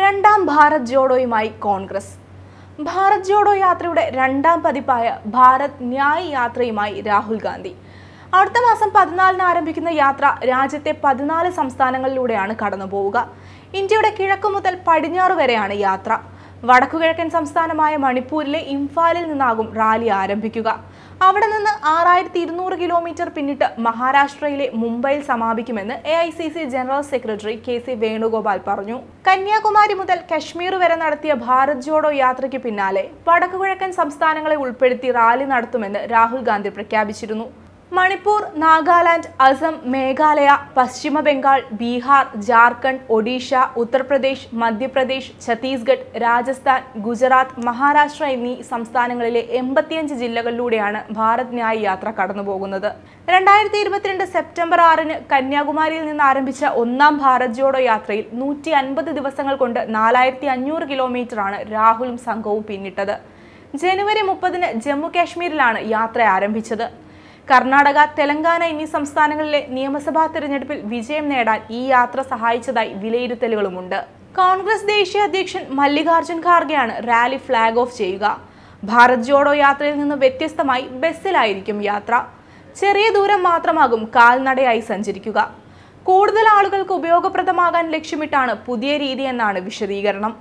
രണ്ടാം ഭാരത് ജോഡോയുമായി കോൺഗ്രസ് ഭാരത് ജോഡോ യാത്രയുടെ രണ്ടാം പതിപ്പായ ഭാരത് ന്യായ് യാത്രയുമായി രാഹുൽ ഗാന്ധി അടുത്ത മാസം പതിനാലിന് ആരംഭിക്കുന്ന യാത്ര രാജ്യത്തെ പതിനാല് സംസ്ഥാനങ്ങളിലൂടെയാണ് കടന്നു പോവുക ഇന്ത്യയുടെ കിഴക്കു മുതൽ പടിഞ്ഞാറ് വരെയാണ് യാത്ര വടക്കുകിഴക്കൻ സംസ്ഥാനമായ മണിപ്പൂരിലെ ഇംഫാലിൽ നിന്നാകും റാലി ആരംഭിക്കുക അവിടെ നിന്ന് ആറായിരത്തി ഇരുന്നൂറ് കിലോമീറ്റർ പിന്നിട്ട് മഹാരാഷ്ട്രയിലെ മുംബൈയിൽ സമാപിക്കുമെന്ന് A I C C general secretary K C Venugopal പറഞ്ഞു കന്യാകുമാരി മുതൽ കശ്മീർ വരെ നടത്തിയ ഭാരത് ജോഡോ യാത്രയ്ക്ക് പിന്നാലെ വടക്കുകിഴക്കൻ സംസ്ഥാനങ്ങളെ ഉൾപ്പെടുത്തി റാലി നടത്തുമെന്ന് രാഹുൽ ഗാന്ധി പ്രഖ്യാപിച്ചിരുന്നു മണിപ്പൂർ നാഗാലാൻഡ് അസം മേഘാലയ പശ്ചിമ ബംഗാൾ ബീഹാർ ജാർഖണ്ഡ് ഒഡീഷ ഉത്തർപ്രദേശ് മധ്യപ്രദേശ് ഛത്തീസ്ഗഡ് രാജസ്ഥാൻ ഗുജറാത്ത് മഹാരാഷ്ട്ര എന്നീ സംസ്ഥാനങ്ങളിലെ എൺപത്തിയഞ്ച് ജില്ലകളിലൂടെയാണ് ഭാരത് ന്യായ് യാത്ര കടന്നുപോകുന്നത് രണ്ടായിരത്തി ഇരുപത്തിരണ്ട് സെപ്റ്റംബർ ആറിന് കന്യാകുമാരിയിൽ നിന്ന് ആരംഭിച്ച ഒന്നാം ഭാരത് ജോഡോ യാത്രയിൽ നൂറ്റി അൻപത് ദിവസങ്ങൾ കൊണ്ട് നാലായിരത്തി അഞ്ഞൂറ് കിലോമീറ്ററാണ് രാഹുലും സംഘവും പിന്നിട്ടത് ജനുവരി മുപ്പതിന് ജമ്മു കാശ്മീരിലാണ് യാത്ര ആരംഭിച്ചത് കർണാടക തെലങ്കാന എന്നീ സംസ്ഥാനങ്ങളിലെ നിയമസഭാ തെരഞ്ഞെടുപ്പിൽ വിജയം നേടാൻ ഈ യാത്ര സഹായിച്ചതായി വിലയിരുത്തലുകളുമുണ്ട് കോൺഗ്രസ് ദേശീയ അധ്യക്ഷൻ മല്ലികാർജ്ജുൻ ഖാർഗെയാണ് റാലി ഫ്ളാഗ് ഓഫ് ചെയ്യുക ഭാരത് ജോഡോ യാത്രയിൽ നിന്ന് വ്യത്യസ്തമായി ബസ്സിലായിരിക്കും യാത്ര ചെറിയ ദൂരം മാത്രമാകും കാൽനടയായി സഞ്ചരിക്കുക കൂടുതൽ ആളുകൾക്ക് ഉപയോഗപ്രദമാകാൻ ലക്ഷ്യമിട്ടാണ് പുതിയ രീതി എന്നാണ് വിശദീകരണം